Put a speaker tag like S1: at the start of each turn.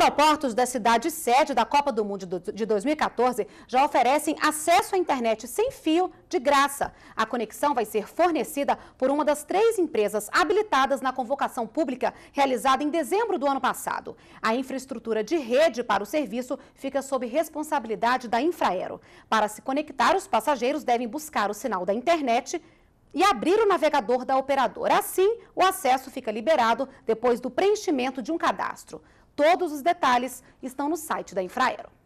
S1: Aeroportos da cidade sede da Copa do Mundo de 2014 já oferecem acesso à internet sem fio de graça. A conexão vai ser fornecida por uma das três empresas habilitadas na convocação pública realizada em dezembro do ano passado. A infraestrutura de rede para o serviço fica sob responsabilidade da Infraero. Para se conectar, os passageiros devem buscar o sinal da internet e abrir o navegador da operadora. Assim, o acesso fica liberado depois do preenchimento de um cadastro. Todos os detalhes estão no site da Infraero.